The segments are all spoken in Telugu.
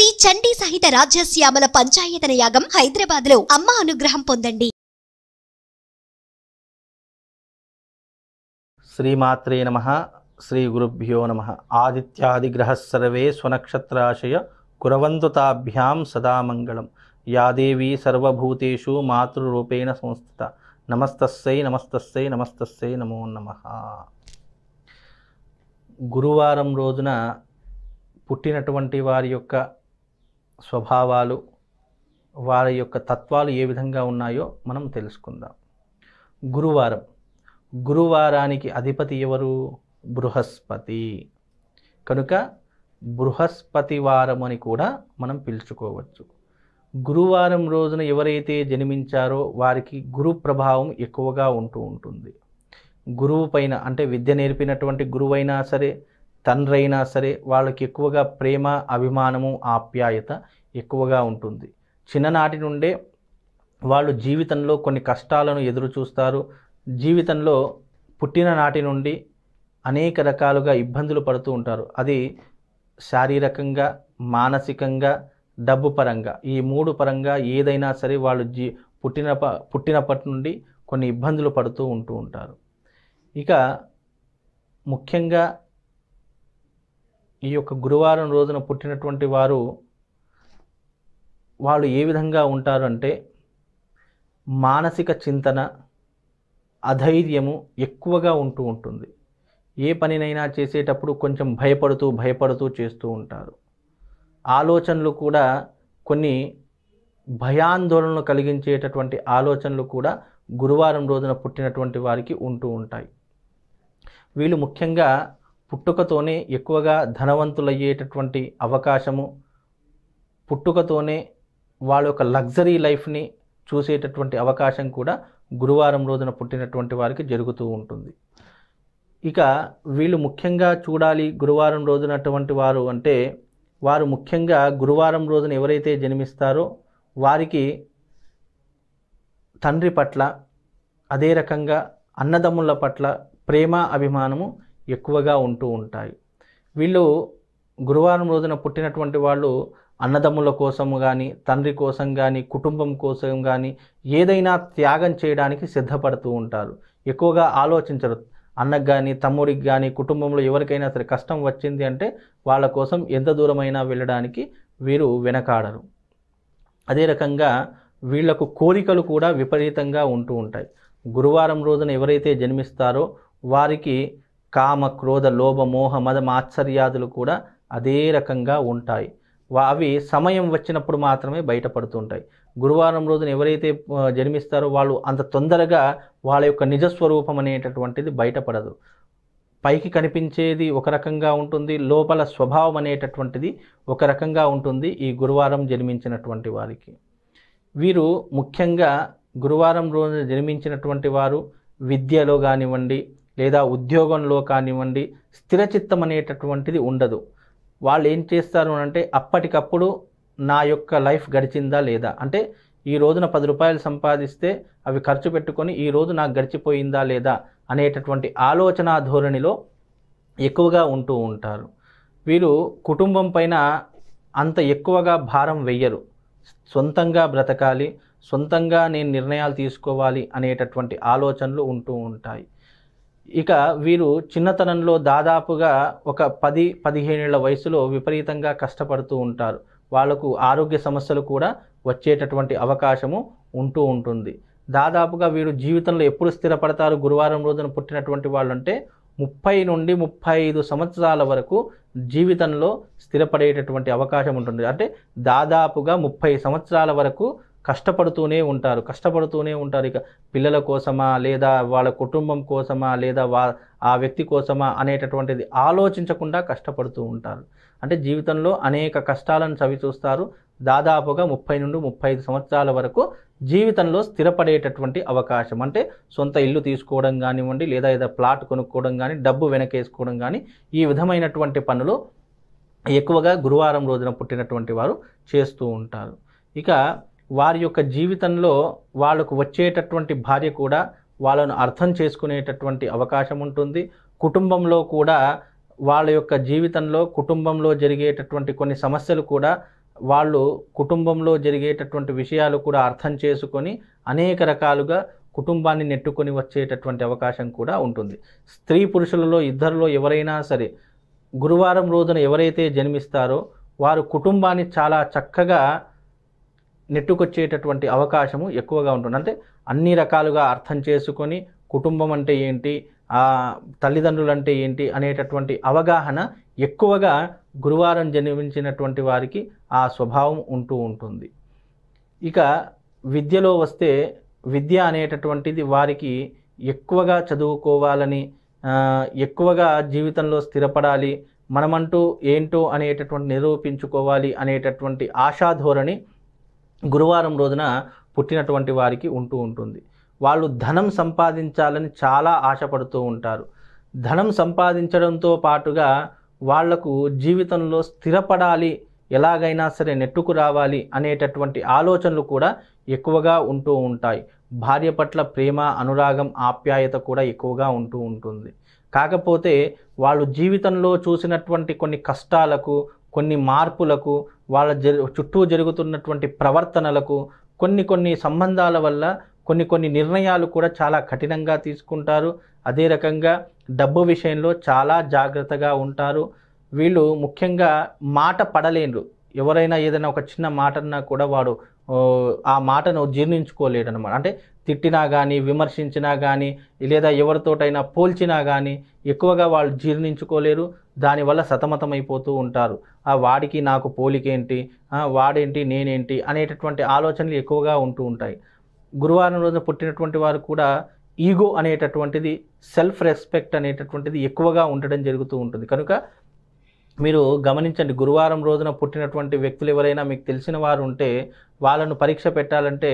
శ్రీ చండీ సహిత రాజ్యశ్యామల పంచాయతన యాగం హైదరాబాద్ లో అమ్మ అనుగ్రహం పొందండి శ్రీమాత్రే నమ శ్రీ గురుభ్యో నమ ఆదిత్యాది గ్రహ సర్వే స్వనక్షత్రాశయ కురవంతు తాభ్యాం సదామంగళం యాదేవీ సర్వభూతేషు మాతృరూపేణ సంస్థిత నమస్తస్సై నమస్తస్సై నమస్తస్సై నమో నమ గురువారం రోజున పుట్టినటువంటి వారి యొక్క స్వభావాలు వారి యొక్క తత్వాలు ఏ విధంగా ఉన్నాయో మనం తెలుసుకుందాం గురువారం గురువారానికి అధిపతి ఎవరు బృహస్పతి కనుక బృహస్పతి వారం అని కూడా మనం పిలుచుకోవచ్చు గురువారం రోజున ఎవరైతే జన్మించారో వారికి గురు ప్రభావం ఎక్కువగా ఉంటూ ఉంటుంది గురువు పైన అంటే విద్య నేర్పినటువంటి గురువైనా సరే తండ్రైనా సరే వాళ్ళకి ఎక్కువగా ప్రేమ అభిమానము ఆప్యాయత ఎక్కువగా ఉంటుంది చిన్ననాటి నుండే వాళ్ళు జీవితంలో కొన్ని కష్టాలను ఎదురు చూస్తారు జీవితంలో పుట్టిన నాటి నుండి అనేక రకాలుగా ఇబ్బందులు పడుతూ ఉంటారు అది శారీరకంగా మానసికంగా డబ్బు పరంగా ఈ మూడు పరంగా ఏదైనా సరే వాళ్ళు జీ పుట్టిన పుట్టినప్పటి నుండి కొన్ని ఇబ్బందులు పడుతూ ఉంటూ ఉంటారు ఇక ముఖ్యంగా ఈ యొక్క గురువారం రోజున పుట్టినటువంటి వారు వాళ్ళు ఏ విధంగా ఉంటారు అంటే మానసిక చింతన అధైర్యము ఎక్కువగా ఉంటూ ఉంటుంది ఏ పనినైనా చేసేటప్పుడు కొంచెం భయపడుతూ భయపడుతూ చేస్తూ ఉంటారు ఆలోచనలు కూడా కొన్ని భయాందోళనలు కలిగించేటటువంటి ఆలోచనలు కూడా గురువారం రోజున పుట్టినటువంటి వారికి ఉంటూ ఉంటాయి వీళ్ళు ముఖ్యంగా పుట్టుకతోనే ఎక్కువగా ధనవంతులయ్యేటటువంటి అవకాశము పుట్టుకతోనే వాళ్ళ యొక్క లగ్జరీ లైఫ్ని చూసేటటువంటి అవకాశం కూడా గురువారం రోజున పుట్టినటువంటి వారికి జరుగుతూ ఉంటుంది ఇక వీళ్ళు ముఖ్యంగా చూడాలి గురువారం రోజునటువంటి వారు అంటే వారు ముఖ్యంగా గురువారం రోజున ఎవరైతే జన్మిస్తారో వారికి తండ్రి పట్ల అదే రకంగా అన్నదమ్ముల పట్ల ప్రేమ అభిమానము ఎక్కువగా ఉంటూ ఉంటాయి వీళ్ళు గురువారం రోజున పుట్టినటువంటి వాళ్ళు అన్నదమ్ముల కోసం కానీ తండ్రి కోసం కానీ కుటుంబం కోసం కానీ ఏదైనా త్యాగం చేయడానికి సిద్ధపడుతూ ఉంటారు ఎక్కువగా ఆలోచించరు అన్నకు కానీ తమ్ముడికి కానీ కుటుంబంలో ఎవరికైనా సరే కష్టం వచ్చింది అంటే వాళ్ళ కోసం ఎంత దూరమైనా వెళ్ళడానికి వీరు వెనకాడరు అదే రకంగా వీళ్లకు కోరికలు కూడా విపరీతంగా ఉంటూ ఉంటాయి గురువారం రోజున ఎవరైతే జన్మిస్తారో వారికి కామ క్రోధ లోభ మోహ మద మాత్సర్యాదులు కూడా అదే రకంగా ఉంటాయి అవి సమయం వచ్చినప్పుడు మాత్రమే బయటపడుతుంటాయి గురువారం రోజున ఎవరైతే జన్మిస్తారో వాళ్ళు అంత తొందరగా వాళ్ళ యొక్క నిజస్వరూపం అనేటటువంటిది బయటపడదు పైకి కనిపించేది ఒక రకంగా ఉంటుంది లోపల స్వభావం అనేటటువంటిది ఒక రకంగా ఉంటుంది ఈ గురువారం జన్మించినటువంటి వారికి వీరు ముఖ్యంగా గురువారం రోజున జన్మించినటువంటి వారు విద్యలో కానివ్వండి లేదా ఉద్యోగంలో కానివ్వండి స్థిరచిత్తం అనేటటువంటిది ఉండదు వాళ్ళు ఏం చేస్తారు అంటే అప్పటికప్పుడు నా యొక్క లైఫ్ గడిచిందా లేదా అంటే ఈ రోజున పది రూపాయలు సంపాదిస్తే అవి ఖర్చు పెట్టుకొని ఈ రోజు నాకు గడిచిపోయిందా లేదా అనేటటువంటి ఆలోచన ధోరణిలో ఎక్కువగా ఉంటూ ఉంటారు వీరు కుటుంబం పైన అంత ఎక్కువగా భారం వెయ్యరు సొంతంగా బ్రతకాలి సొంతంగా నేను నిర్ణయాలు తీసుకోవాలి అనేటటువంటి ఆలోచనలు ఉంటూ ఉంటాయి ఇక వీరు చిన్నతనంలో దాదాపుగా ఒక పది పదిహేనేళ్ల వయసులో విపరీతంగా కష్టపడుతూ ఉంటారు వాళ్లకు ఆరోగ్య సమస్యలు కూడా వచ్చేటటువంటి అవకాశము ఉంటూ ఉంటుంది దాదాపుగా వీరు జీవితంలో ఎప్పుడు స్థిరపడతారు గురువారం రోజున పుట్టినటువంటి వాళ్ళు అంటే ముప్పై నుండి ముప్పై ఐదు సంవత్సరాల వరకు జీవితంలో స్థిరపడేటటువంటి అవకాశం ఉంటుంది అంటే దాదాపుగా ముప్పై సంవత్సరాల వరకు కష్టపడుతూనే ఉంటారు కష్టపడుతూనే ఉంటారు ఇక పిల్లల కోసమా లేదా వాళ్ళ కుటుంబం కోసమా లేదా వా ఆ వ్యక్తి కోసమా అనేటటువంటిది ఆలోచించకుండా కష్టపడుతూ ఉంటారు అంటే జీవితంలో అనేక కష్టాలను చవిచూస్తారు దాదాపుగా ముప్పై నుండి ముప్పై ఐదు సంవత్సరాల వరకు జీవితంలో స్థిరపడేటటువంటి అవకాశం అంటే సొంత ఇల్లు తీసుకోవడం కానివ్వండి లేదా ఏదో ప్లాట్ కొనుక్కోవడం కానీ డబ్బు వెనకేసుకోవడం కానీ ఈ విధమైనటువంటి పనులు ఎక్కువగా గురువారం రోజున పుట్టినటువంటి వారు చేస్తూ ఉంటారు ఇక వారి యొక్క జీవితంలో వాళ్ళకు వచ్చేటటువంటి భార్య కూడా వాళ్ళను అర్థం చేసుకునేటటువంటి అవకాశం ఉంటుంది కుటుంబంలో కూడా వాళ్ళ యొక్క జీవితంలో కుటుంబంలో జరిగేటటువంటి కొన్ని సమస్యలు కూడా వాళ్ళు కుటుంబంలో జరిగేటటువంటి విషయాలు కూడా అర్థం చేసుకొని అనేక రకాలుగా కుటుంబాన్ని నెట్టుకొని వచ్చేటటువంటి అవకాశం కూడా ఉంటుంది స్త్రీ పురుషులలో ఇద్దరిలో ఎవరైనా సరే గురువారం రోజున ఎవరైతే జన్మిస్తారో వారు కుటుంబాన్ని చాలా చక్కగా నెట్టుకొచ్చేటటువంటి అవకాశము ఎక్కువగా ఉంటుంది అంటే అన్ని రకాలుగా అర్థం చేసుకొని కుటుంబం అంటే ఏంటి తల్లిదండ్రులు అంటే ఏంటి అనేటటువంటి అవగాహన ఎక్కువగా గురువారం జన్మించినటువంటి వారికి ఆ స్వభావం ఉంటూ ఉంటుంది ఇక విద్యలో వస్తే విద్య అనేటటువంటిది వారికి ఎక్కువగా చదువుకోవాలని ఎక్కువగా జీవితంలో స్థిరపడాలి మనమంటూ ఏంటో అనేటటువంటి నిరూపించుకోవాలి అనేటటువంటి ఆశాధోరణి గురువారం రోజున పుట్టినటువంటి వారికి ఉంటూ ఉంటుంది వాళ్ళు ధనం సంపాదించాలని చాలా ఆశపడుతూ ఉంటారు ధనం సంపాదించడంతో పాటుగా వాళ్లకు జీవితంలో స్థిరపడాలి ఎలాగైనా సరే నెట్టుకు రావాలి అనేటటువంటి ఆలోచనలు కూడా ఎక్కువగా ఉంటూ ఉంటాయి భార్య పట్ల ప్రేమ అనురాగం ఆప్యాయత కూడా ఎక్కువగా ఉంటూ ఉంటుంది కాకపోతే వాళ్ళు జీవితంలో చూసినటువంటి కొన్ని కష్టాలకు కొన్ని మార్పులకు వాళ్ళ జ చుట్టూ జరుగుతున్నటువంటి ప్రవర్తనలకు కొన్ని కొన్ని సంబంధాల వల్ల కొన్ని కొన్ని నిర్ణయాలు కూడా చాలా కఠినంగా తీసుకుంటారు అదే రకంగా డబ్బు విషయంలో చాలా జాగ్రత్తగా ఉంటారు వీళ్ళు ముఖ్యంగా మాట పడలేరు ఎవరైనా ఏదైనా ఒక చిన్న మాటన్నా కూడా వాడు ఆ మాటను జీర్ణించుకోలేడు అనమాట అంటే తిట్టినా కానీ విమర్శించినా కానీ లేదా ఎవరితోటైనా పోల్చినా కానీ ఎక్కువగా వాళ్ళు జీర్ణించుకోలేరు దానివల్ల సతమతమైపోతూ ఉంటారు ఆ వాడికి నాకు పోలికేంటి వాడేంటి నేనేంటి అనేటటువంటి ఆలోచనలు ఎక్కువగా ఉంటూ ఉంటాయి గురువారం రోజున పుట్టినటువంటి వారు కూడా ఈగో అనేటటువంటిది సెల్ఫ్ రెస్పెక్ట్ అనేటటువంటిది ఎక్కువగా ఉండడం జరుగుతూ ఉంటుంది కనుక మీరు గమనించండి గురువారం రోజున పుట్టినటువంటి వ్యక్తులు ఎవరైనా మీకు తెలిసిన వారు ఉంటే వాళ్ళను పరీక్ష పెట్టాలంటే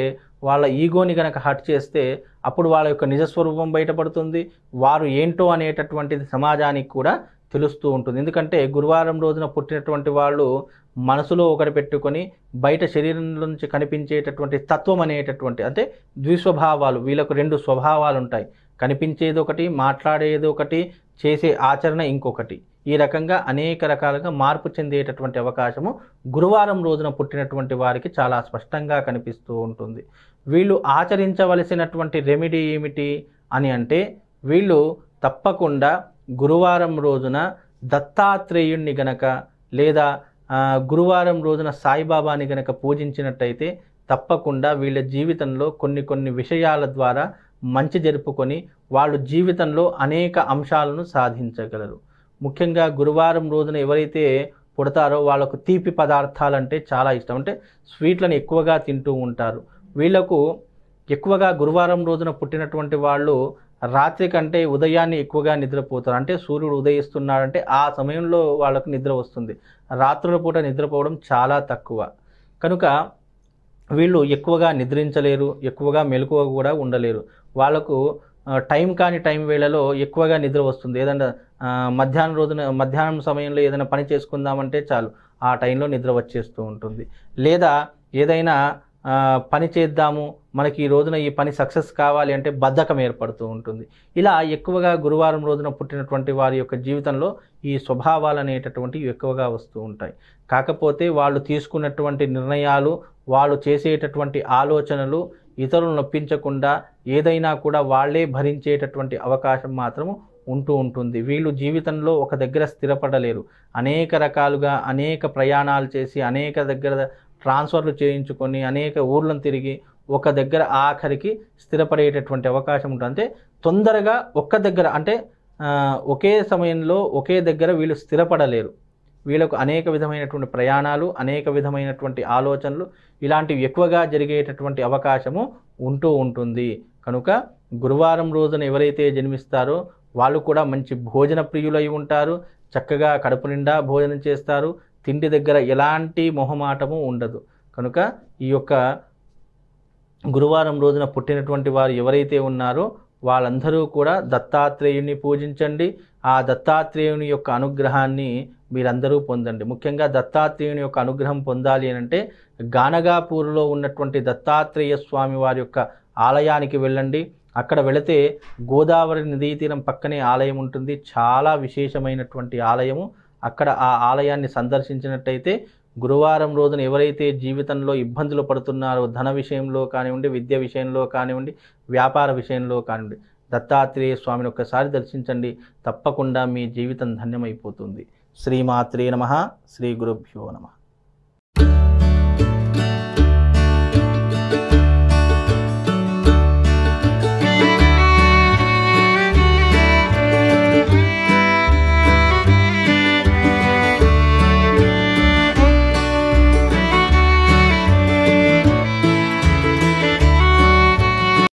వాళ్ళ ఈగోని కనుక హట్ చేస్తే అప్పుడు వాళ్ళ యొక్క నిజస్వరూపం బయటపడుతుంది వారు ఏంటో అనేటటువంటిది సమాజానికి కూడా తెలుస్తూ ఉంటుంది ఎందుకంటే గురువారం రోజున పుట్టినటువంటి వాళ్ళు మనసులో ఒకటి పెట్టుకొని బయట శరీరం నుంచి కనిపించేటటువంటి తత్వం అనేటటువంటి అంటే ద్విస్వభావాలు వీళ్ళకు రెండు స్వభావాలు ఉంటాయి కనిపించేది ఒకటి మాట్లాడేది ఒకటి చేసే ఆచరణ ఇంకొకటి ఈ రకంగా అనేక రకాలుగా మార్పు చెందేటటువంటి అవకాశము గురువారం రోజున పుట్టినటువంటి వారికి చాలా స్పష్టంగా కనిపిస్తూ ఉంటుంది వీళ్ళు ఆచరించవలసినటువంటి రెమెడీ ఏమిటి అని అంటే వీళ్ళు తప్పకుండా గురువారం రోజున దత్తాత్రేయుణ్ణి గనక లేదా గురువారం రోజున సాయిబాబాని గనక పూజించినట్టయితే తప్పకుండా వీళ్ళ జీవితంలో కొన్ని కొన్ని విషయాల ద్వారా మంచి జరుపుకొని వాళ్ళు జీవితంలో అనేక అంశాలను సాధించగలరు ముఖ్యంగా గురువారం రోజున ఎవరైతే పుడతారో వాళ్ళకు తీపి పదార్థాలంటే చాలా ఇష్టం అంటే స్వీట్లను ఎక్కువగా తింటూ ఉంటారు వీళ్లకు ఎక్కువగా గురువారం రోజున పుట్టినటువంటి వాళ్ళు రాత్రి కంటే ఉదయాన్ని ఎక్కువగా నిద్రపోతారు అంటే సూర్యుడు ఉదయిస్తున్నాడంటే ఆ సమయంలో వాళ్ళకు నిద్ర వస్తుంది రాత్రుల పూట నిద్రపోవడం చాలా తక్కువ కనుక వీళ్ళు ఎక్కువగా నిద్రించలేరు ఎక్కువగా మెలకువ కూడా ఉండలేరు వాళ్ళకు టైం కాని టైం వేళలో ఎక్కువగా నిద్ర వస్తుంది ఏదన్నా మధ్యాహ్నం రోజున మధ్యాహ్నం సమయంలో ఏదైనా పని చేసుకుందామంటే చాలు ఆ టైంలో నిద్ర వచ్చేస్తూ ఉంటుంది లేదా ఏదైనా పని చేద్దాము మనకి ఈ రోజున ఈ పని సక్సెస్ కావాలి అంటే బద్ధకం ఏర్పడుతూ ఉంటుంది ఇలా ఎక్కువగా గురువారం రోజున పుట్టినటువంటి వారి యొక్క జీవితంలో ఈ స్వభావాలు అనేటటువంటివి ఎక్కువగా వస్తూ ఉంటాయి కాకపోతే వాళ్ళు తీసుకున్నటువంటి నిర్ణయాలు వాళ్ళు చేసేటటువంటి ఆలోచనలు ఇతరులు నొప్పించకుండా ఏదైనా కూడా వాళ్ళే భరించేటటువంటి అవకాశం మాత్రము ఉంటూ ఉంటుంది వీళ్ళు జీవితంలో ఒక దగ్గర స్థిరపడలేరు అనేక రకాలుగా అనేక ప్రయాణాలు చేసి అనేక దగ్గర ట్రాన్స్ఫర్లు చేయించుకొని అనేక ఊర్లను తిరిగి ఒక దగ్గర ఆఖరికి స్థిరపడేటటువంటి అవకాశం ఉంటుంది అంటే తొందరగా ఒక్క దగ్గర అంటే ఒకే సమయంలో ఒకే దగ్గర వీళ్ళు స్థిరపడలేరు వీళ్ళకు అనేక విధమైనటువంటి ప్రయాణాలు అనేక విధమైనటువంటి ఆలోచనలు ఇలాంటివి ఎక్కువగా జరిగేటటువంటి అవకాశము ఉంటూ ఉంటుంది కనుక గురువారం రోజున ఎవరైతే జన్మిస్తారో వాళ్ళు కూడా మంచి భోజన ప్రియులై ఉంటారు చక్కగా కడుపు నిండా భోజనం చేస్తారు తిండి దగ్గర ఎలాంటి మొహమాటము ఉండదు కనుక ఈ యొక్క గురువారం రోజున పుట్టినటువంటి వారు ఎవరైతే ఉన్నారో వాళ్ళందరూ కూడా దత్తాత్రేయుని పూజించండి ఆ దత్తాత్రేయుని యొక్క అనుగ్రహాన్ని మీరందరూ పొందండి ముఖ్యంగా దత్తాత్రేయుని యొక్క అనుగ్రహం పొందాలి అని అంటే గానగాపూర్లో ఉన్నటువంటి దత్తాత్రేయ స్వామి వారి యొక్క ఆలయానికి వెళ్ళండి అక్కడ వెళితే గోదావరి నదీ తీరం పక్కనే ఆలయం ఉంటుంది చాలా విశేషమైనటువంటి ఆలయము అక్కడ ఆ ఆలయాన్ని సందర్శించినట్టయితే గురువారం రోజున ఎవరైతే జీవితంలో ఇబ్బందులు పడుతున్నారో ధన విషయంలో కానివ్వండి విద్య విషయంలో కానివ్వండి వ్యాపార విషయంలో కానివ్వండి దత్తాత్రేయ స్వామిని ఒక్కసారి దర్శించండి తప్పకుండా మీ జీవితం ధన్యమైపోతుంది శ్రీమాత్రే నమ శ్రీ గురుభ్యో నమ